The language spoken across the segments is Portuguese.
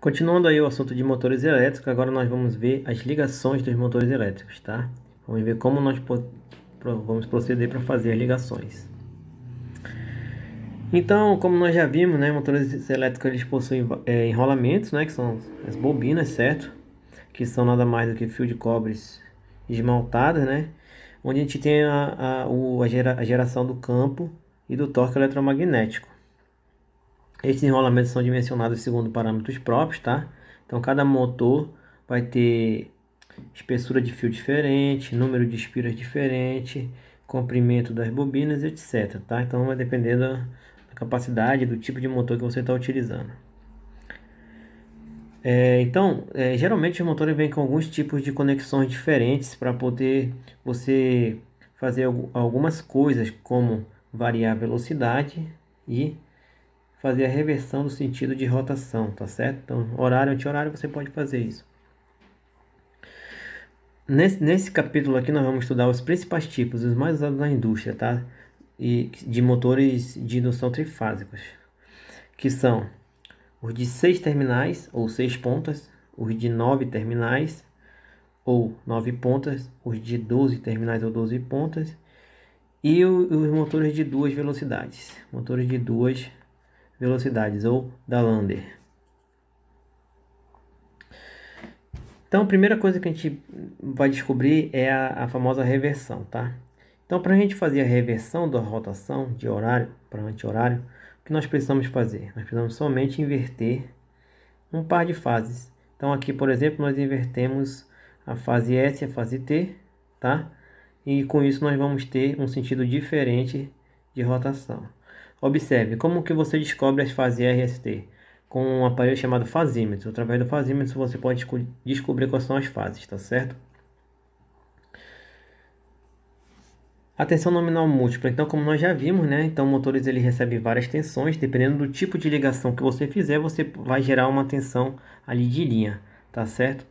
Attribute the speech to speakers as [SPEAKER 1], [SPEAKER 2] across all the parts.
[SPEAKER 1] Continuando aí o assunto de motores elétricos, agora nós vamos ver as ligações dos motores elétricos, tá? Vamos ver como nós vamos proceder para fazer as ligações. Então, como nós já vimos, né, motores elétricos eles possuem é, enrolamentos, né, que são as bobinas, certo? Que são nada mais do que fio de cobre esmaltado, né? Onde a gente tem a, a, a, gera, a geração do campo e do torque eletromagnético. Esses enrolamentos são dimensionados segundo parâmetros próprios, tá? Então, cada motor vai ter espessura de fio diferente, número de espiras diferente, comprimento das bobinas, etc. Tá? Então, vai depender da, da capacidade, do tipo de motor que você está utilizando. É, então, é, geralmente os motores vêm com alguns tipos de conexões diferentes para poder você fazer algumas coisas, como variar a velocidade e fazer a reversão do sentido de rotação, tá certo? Então, horário anti-horário você pode fazer isso. Nesse, nesse capítulo aqui nós vamos estudar os principais tipos, os mais usados na indústria, tá? E de motores de indução trifásicos, que são os de seis terminais ou seis pontas, os de nove terminais ou nove pontas, os de 12 terminais ou 12 pontas e o, os motores de duas velocidades, motores de duas velocidades velocidades ou da Lander. Então, a primeira coisa que a gente vai descobrir é a, a famosa reversão, tá? Então, para a gente fazer a reversão da rotação de horário para anti-horário, o que nós precisamos fazer? Nós precisamos somente inverter um par de fases. Então, aqui, por exemplo, nós invertemos a fase S e a fase T, tá? E com isso nós vamos ter um sentido diferente de rotação. Observe como que você descobre as fases RST com um aparelho chamado fazímetro. Através do fazímetro você pode descobrir quais são as fases, tá certo? A tensão nominal múltipla, então como nós já vimos, né? Então o motores ele recebe várias tensões, dependendo do tipo de ligação que você fizer, você vai gerar uma tensão ali de linha, tá certo?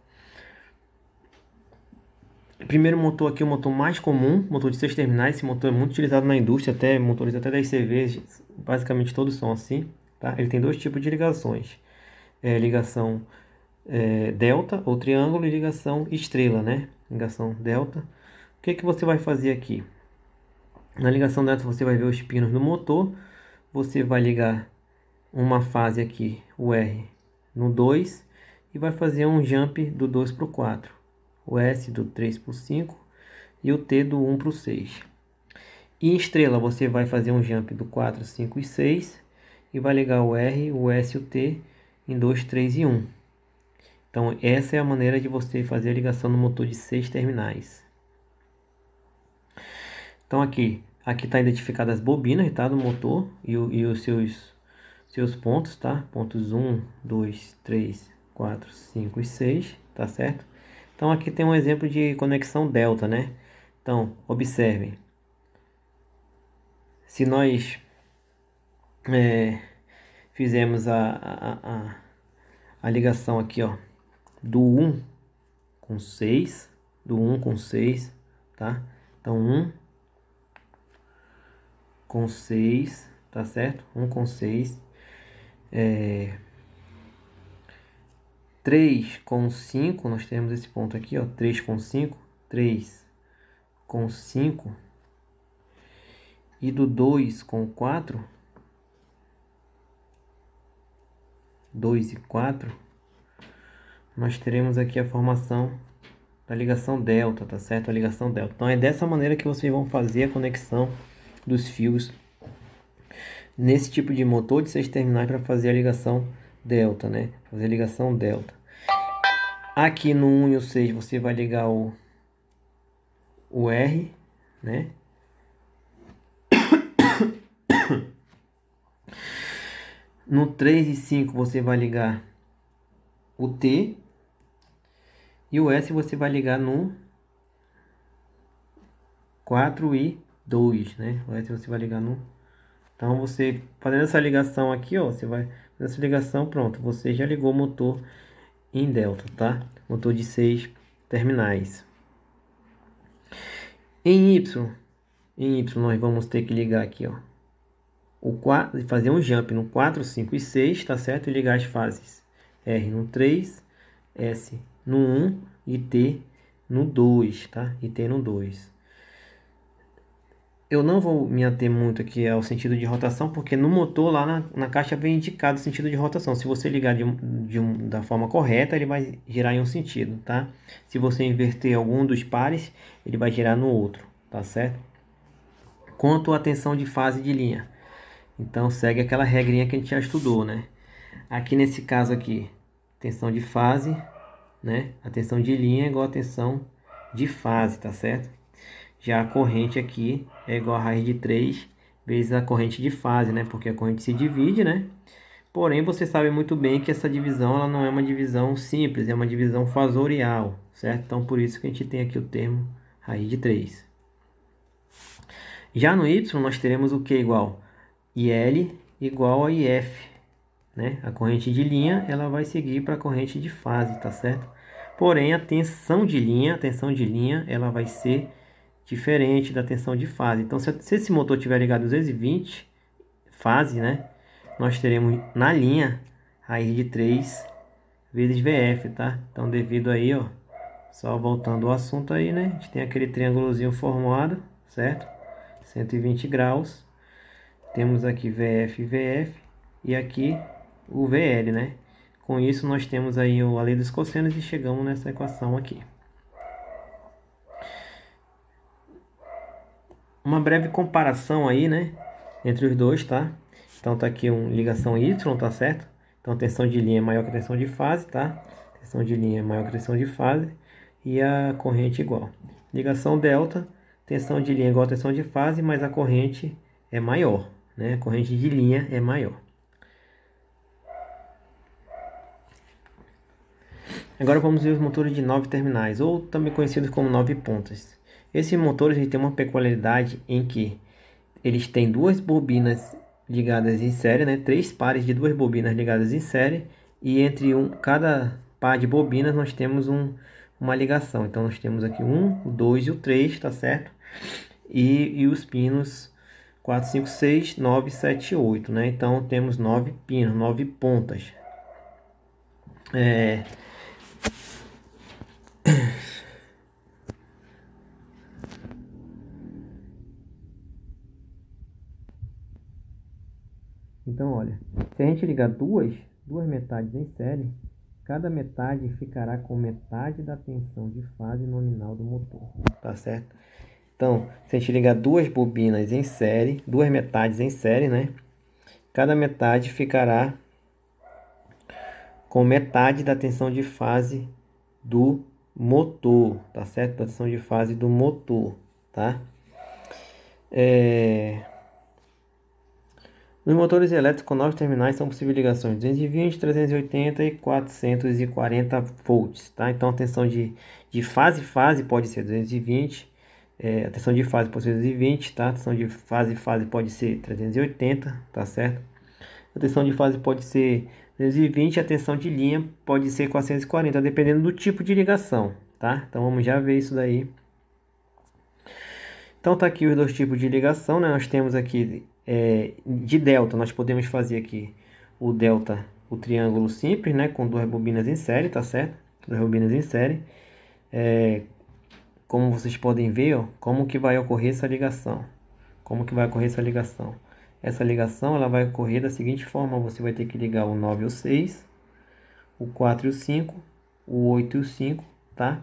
[SPEAKER 1] Primeiro motor aqui, o motor mais comum, motor de seis terminais. Esse motor é muito utilizado na indústria, até motores até 10 CVs, basicamente todos são assim. Tá? Ele tem dois tipos de ligações: é, ligação é, delta ou triângulo e ligação estrela, né? Ligação delta. O que, que você vai fazer aqui? Na ligação delta você vai ver os pinos do motor. Você vai ligar uma fase aqui, o R, no 2 e vai fazer um jump do 2 para o 4 o S do 3 para o 5 e o T do 1 para o 6. E em estrela você vai fazer um jump do 4, 5 e 6 e vai ligar o R, o S e o T em 2, 3 e 1. Então essa é a maneira de você fazer a ligação no motor de 6 terminais. Então aqui aqui está identificadas as bobinas tá, do motor e, o, e os seus, seus pontos, tá? Pontos 1, 2, 3, 4, 5 e 6, tá certo? Então aqui tem um exemplo de conexão delta, né? Então, observem. Se nós é, fizermos a, a, a, a, ligação aqui, ó, do 1 com 6, do 1 com 6, tá? Então, 1 com 6, tá certo? 1 com 6, é, 3 com 5, nós temos esse ponto aqui, ó, 3 com 5, 3 com 5. E do 2 com 4, 2 e 4, nós teremos aqui a formação da ligação delta, tá certo? A ligação delta. Então, é dessa maneira que vocês vão fazer a conexão dos fios nesse tipo de motor de seis terminais para fazer a ligação delta, né? Fazer a ligação delta. Aqui no 1 e o 6 você vai ligar o, o R, né? No 3 e 5 você vai ligar o T. E o S você vai ligar no 4 e 2, né? O S você vai ligar no... Então, você fazendo essa ligação aqui, ó, você vai... Essa ligação, pronto, você já ligou o motor em delta, tá? Motor de 6 terminais. Em Y, em Y nós vamos ter que ligar aqui, ó. O 4, fazer um jump no 4, 5 e 6, tá certo? E ligar as fases R no 3, S no 1 e T no 2, tá? E T no 2 eu não vou me ater muito aqui ao sentido de rotação, porque no motor lá na, na caixa vem indicado o sentido de rotação. Se você ligar de, de um, da forma correta, ele vai girar em um sentido, tá? Se você inverter algum dos pares, ele vai girar no outro, tá certo? Quanto à tensão de fase de linha. Então segue aquela regrinha que a gente já estudou, né? Aqui nesse caso aqui, tensão de fase, né? A tensão de linha é igual a tensão de fase, tá certo? Já a corrente aqui é igual a raiz de 3 vezes a corrente de fase, né? Porque a corrente se divide, né? Porém, você sabe muito bem que essa divisão ela não é uma divisão simples, é uma divisão fasorial, certo? Então, por isso que a gente tem aqui o termo raiz de 3. Já no y, nós teremos o que igual? IL igual a IF, né? A corrente de linha ela vai seguir para a corrente de fase, tá certo? Porém, a tensão de linha, tensão de linha, ela vai ser diferente da tensão de fase. Então, se, se esse motor tiver ligado 220 fase, né, nós teremos na linha raiz de 3 vezes VF, tá? Então, devido aí, ó, só voltando ao assunto aí, né, a gente tem aquele triângulozinho formado, certo? 120 graus. Temos aqui VF, VF e aqui o VL, né? Com isso, nós temos aí a lei dos cossenos e chegamos nessa equação aqui. Uma breve comparação aí, né? Entre os dois, tá? Então tá aqui uma ligação Y, tá certo? Então tensão de linha é maior que tensão de fase, tá? Tensão de linha é maior que tensão de fase e a corrente igual. Ligação delta, tensão de linha é igual a tensão de fase, mas a corrente é maior, né? A corrente de linha é maior. Agora vamos ver os motores de nove terminais, ou também conhecidos como nove pontas. Esses motores têm uma peculiaridade em que eles têm duas bobinas ligadas em série, né? três pares de duas bobinas ligadas em série, e entre um, cada par de bobinas nós temos um, uma ligação. Então nós temos aqui um, o 2 e o 3, tá certo? E, e os pinos 4, 5, 6, 9, 7, 8, né? Então temos nove pinos, nove pontas. É, gente ligar duas, duas metades em série, cada metade ficará com metade da tensão de fase nominal do motor, tá certo? Então, se a gente ligar duas bobinas em série, duas metades em série, né? Cada metade ficará com metade da tensão de fase do motor, tá certo? Da tensão de fase do motor, tá? É... Nos motores elétricos com novos terminais são possíveis ligações 220, 380 e 440 volts, tá? Então a tensão de, de fase fase pode ser 220, é, a tensão de fase pode ser 220, tá? A tensão de fase fase pode ser 380, tá certo? A tensão de fase pode ser 220, a tensão de linha pode ser 440, dependendo do tipo de ligação, tá? Então vamos já ver isso daí. Então está aqui os dois tipos de ligação, né? nós temos aqui é, de delta, nós podemos fazer aqui o delta, o triângulo simples, né? com duas bobinas em série, tá certo? Duas bobinas em série. É, como vocês podem ver, ó, como que vai ocorrer essa ligação. Como que vai ocorrer essa ligação? Essa ligação ela vai ocorrer da seguinte forma, você vai ter que ligar o 9 e o 6, o 4 e o 5, o 8 e o 5, tá?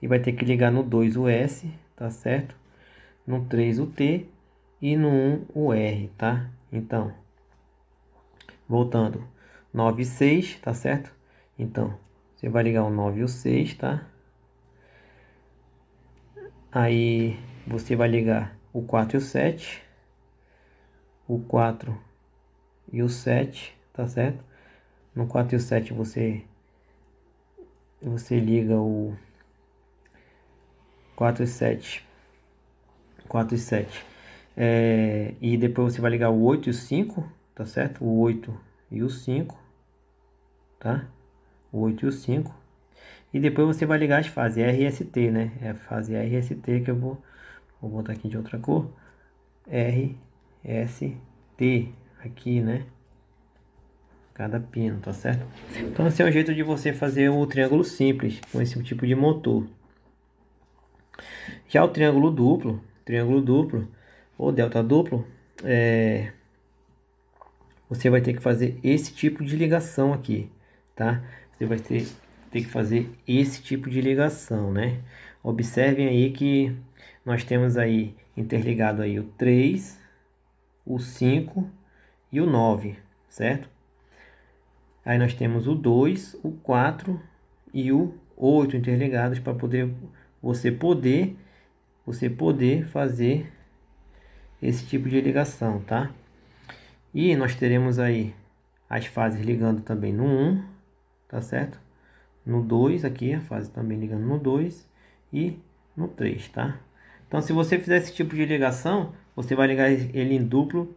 [SPEAKER 1] E vai ter que ligar no 2 o S, tá certo? no 3 o T e no 1 o R, tá? Então, voltando, 9 e 6, tá certo? Então, você vai ligar o 9 e o 6, tá? Aí, você vai ligar o 4 e o 7, o 4 e o 7, tá certo? No 4 e o 7 você, você liga o 4 e 7 4 e 7. É, e depois você vai ligar o 8 e o 5, tá certo? O 8 e o 5, tá? O 8 e o 5. E depois você vai ligar as fases é RST, né? É a fase RST que eu vou, vou botar aqui de outra cor. RST aqui, né? Cada pino, tá certo? Então esse é o jeito de você fazer o um triângulo simples com esse tipo de motor. Já o triângulo duplo, triângulo duplo ou delta duplo, é, você vai ter que fazer esse tipo de ligação aqui, tá? Você vai ter, ter que fazer esse tipo de ligação, né? Observem aí que nós temos aí interligado aí o 3, o 5 e o 9, certo? Aí nós temos o 2, o 4 e o 8 interligados para poder você poder você poder fazer esse tipo de ligação, tá? E nós teremos aí as fases ligando também no 1, tá certo? No 2 aqui, a fase também ligando no 2 e no 3, tá? Então, se você fizer esse tipo de ligação, você vai ligar ele em duplo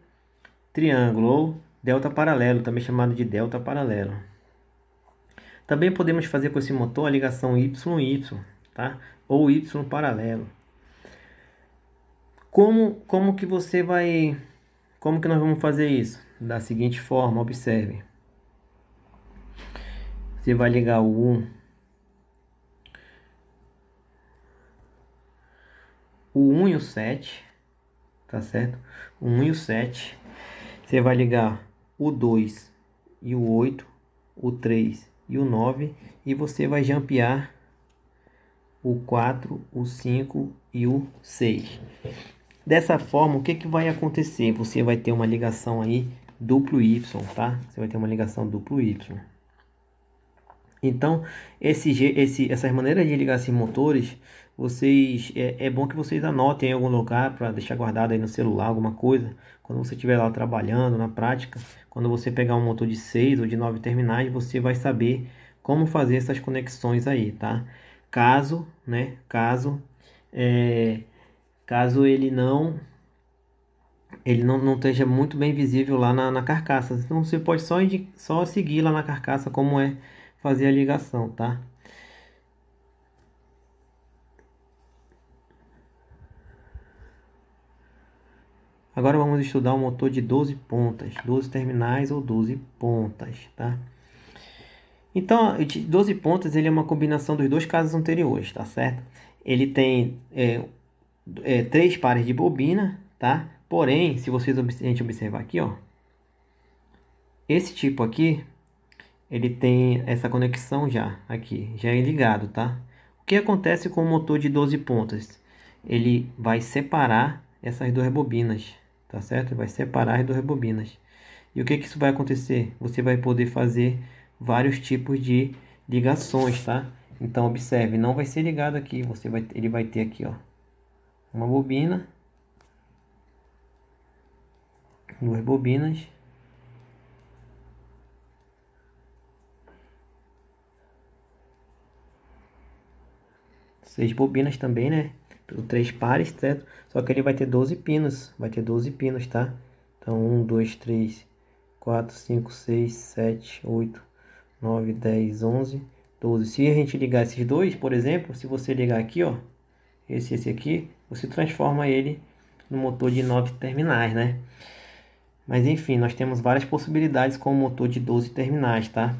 [SPEAKER 1] triângulo ou delta paralelo, também chamado de delta paralelo. Também podemos fazer com esse motor a ligação Y-Y, tá? Ou Y paralelo. Como, como que você vai... Como que nós vamos fazer isso? Da seguinte forma, observe. Você vai ligar o 1. O 1 e o 7. Tá certo? O 1 e o 7. Você vai ligar o 2 e o 8. O 3 e o 9. E você vai jampear o 4, o 5 e o 6. Dessa forma, o que, que vai acontecer? Você vai ter uma ligação aí duplo Y, tá? Você vai ter uma ligação duplo Y. Então, esse, esse, essas maneiras de ligar esses motores, vocês é, é bom que vocês anotem em algum lugar para deixar guardado aí no celular alguma coisa. Quando você estiver lá trabalhando na prática, quando você pegar um motor de 6 ou de 9 terminais, você vai saber como fazer essas conexões aí, tá? Caso, né? Caso é, caso ele não ele não, não esteja muito bem visível lá na, na carcaça. Então você pode só, só seguir lá na carcaça como é fazer a ligação, tá? Agora vamos estudar o um motor de 12 pontas, 12 terminais ou 12 pontas, tá? Então, 12 pontas ele é uma combinação dos dois casos anteriores, tá certo? Ele tem é, é, três pares de bobina, tá? Porém, se vocês a gente observar aqui, ó, esse tipo aqui, ele tem essa conexão já aqui, já é ligado, tá? O que acontece com o motor de 12 pontas? Ele vai separar essas duas bobinas, tá certo? Ele vai separar as duas bobinas. E o que que isso vai acontecer? Você vai poder fazer vários tipos de ligações, tá? Então observe, não vai ser ligado aqui, você vai ele vai ter aqui, ó, uma bobina, duas bobinas, seis bobinas também, né? Três pares, certo? Só que ele vai ter 12 pinos, vai ter 12 pinos, tá? Então, 1, 2, 3, 4, 5, 6, 7, 8, 9, 10, 11, 12. Se a gente ligar esses dois, por exemplo, se você ligar aqui, ó, esse e esse aqui, você transforma ele no motor de 9 terminais, né? Mas enfim, nós temos várias possibilidades com o motor de 12 terminais, tá?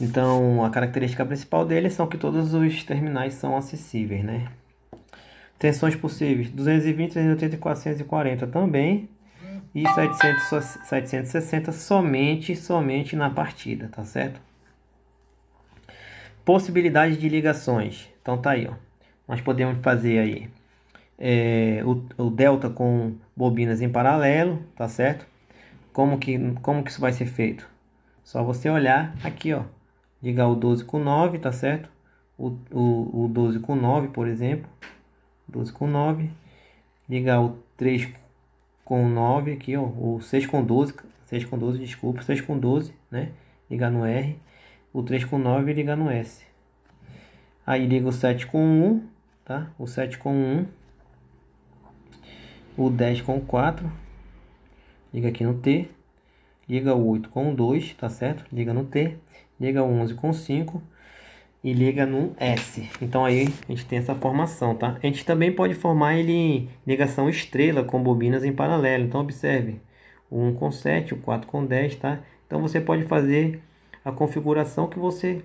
[SPEAKER 1] Então, a característica principal dele são que todos os terminais são acessíveis, né? Tensões possíveis, 220, 380 e 440 também. E 700, 760 somente, somente na partida, tá certo? Possibilidade de ligações. Então tá aí, ó nós podemos fazer aí é, o, o, delta com bobinas em paralelo, tá certo? Como que, como que isso vai ser feito? Só você olhar aqui, ó. Ligar o 12 com 9, tá certo? O, o, o 12 com 9, por exemplo. 12 com 9. Ligar o 3 com 9 aqui, ó. O 6 com 12, 6 com 12, desculpa. 6 com 12, né? Ligar no R. O 3 com 9 ligar no S. Aí liga o 7 com 1 tá? O 7 com 1, o 10 com 4, liga aqui no T, liga o 8 com 2, tá certo? Liga no T, liga o 11 com 5 e liga no S. Então aí a gente tem essa formação, tá? A gente também pode formar ele em ligação estrela com bobinas em paralelo. Então observe, o 1 com 7, o 4 com 10, tá? Então você pode fazer a configuração que você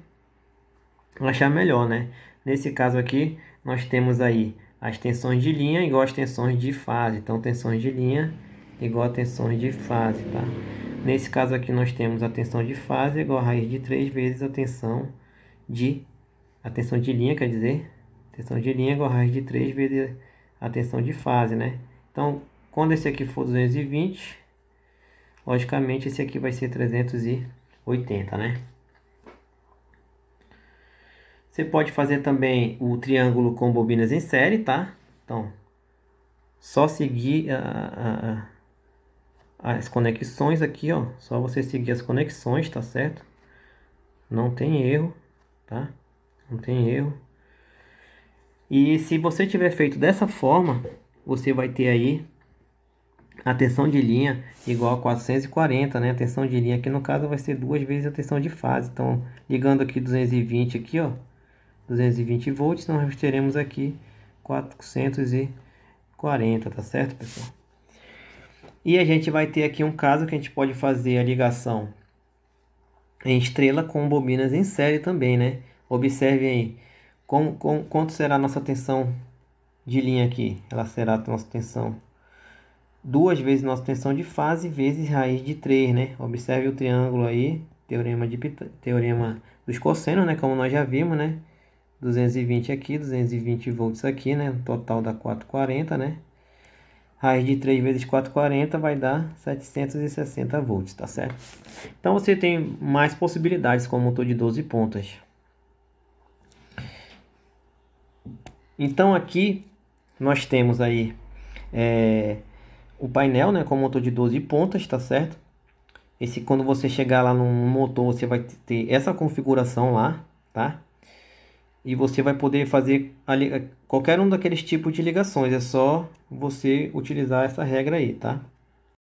[SPEAKER 1] achar melhor, né? Nesse caso aqui, nós temos aí as tensões de linha igual as tensões de fase. Então, tensões de linha igual a tensões de fase, tá? Nesse caso aqui, nós temos a tensão de fase igual a raiz de 3 vezes a tensão de... A tensão de linha, quer dizer, tensão de linha igual a raiz de 3 vezes a tensão de fase, né? Então, quando esse aqui for 220, logicamente esse aqui vai ser 380, né? Você pode fazer também o triângulo com bobinas em série, tá? Então, só seguir a, a, as conexões aqui, ó. Só você seguir as conexões, tá certo? Não tem erro, tá? Não tem erro. E se você tiver feito dessa forma, você vai ter aí a tensão de linha igual a 440, né? A tensão de linha aqui no caso vai ser duas vezes a tensão de fase. Então, ligando aqui 220 aqui, ó, 220 volts, então nós teremos aqui 440, tá certo, pessoal? E a gente vai ter aqui um caso que a gente pode fazer a ligação em estrela com bobinas em série também, né? Observe aí, com quanto será a nossa tensão de linha aqui? Ela será a nossa tensão duas vezes nossa tensão de fase vezes raiz de 3, né? Observe o triângulo aí, teorema, de, teorema dos cossenos, né? Como nós já vimos, né? 220 aqui, 220 volts aqui, né? Total dá 440, né? Raiz de 3 vezes 440 vai dar 760 volts, tá certo? Então você tem mais possibilidades com o motor de 12 pontas. Então aqui nós temos aí é, o painel, né? Com o motor de 12 pontas, tá certo? Esse quando você chegar lá no motor, você vai ter essa configuração lá, tá? e você vai poder fazer qualquer um daqueles tipos de ligações. É só você utilizar essa regra aí, tá?